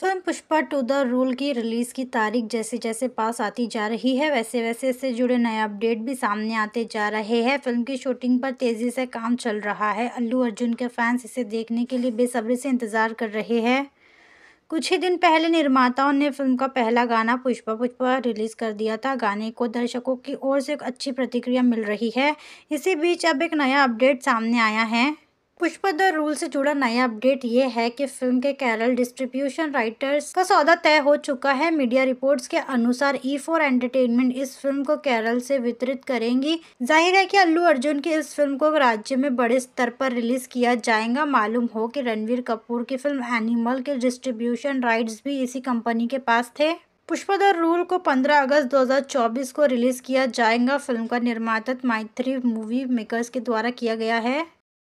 film Pushpa two the rule की release की तारीख जैसे जैसे पास आती जा रही है वैसे वैसे इससे जुड़े नए अपडेट भी सामने आते जा रहे हैं फिल्म की शूटिंग पर तेज़ी से काम चल रहा है अल्लू अर्जुन के फैंस इसे देखने के लिए बेसब्री से इंतज़ार कर रहे हैं कुछ ही दिन पहले निर्माताओं ने फिल्म का पहला गाना पुष्पा पुष्पा रिलीज़ कर दिया था गाने को दर्शकों की ओर से अच्छी प्रतिक्रिया मिल रही है इसी बीच अब एक नया अपडेट सामने आया है पुष्पा रूल से जुड़ा नया अपडेट ये है कि फिल्म के केरल डिस्ट्रीब्यूशन राइटर्स का सौदा तय हो चुका है मीडिया रिपोर्ट्स के अनुसार ई फोर एंटरटेनमेंट इस फिल्म को केरल से वितरित करेंगी जाहिर है कि अल्लू अर्जुन की इस फिल्म को राज्य में बड़े स्तर पर रिलीज किया जाएगा मालूम हो कि रणवीर कपूर की फिल्म एनिमल के डिस्ट्रीब्यूशन राइट्स भी इसी कंपनी के पास थे पुष्पाधर रूल को 15 अगस्त 2024 को रिलीज किया जाएगा फिल्म का निर्माता माइथ्री मूवी मेकर्स के द्वारा किया गया है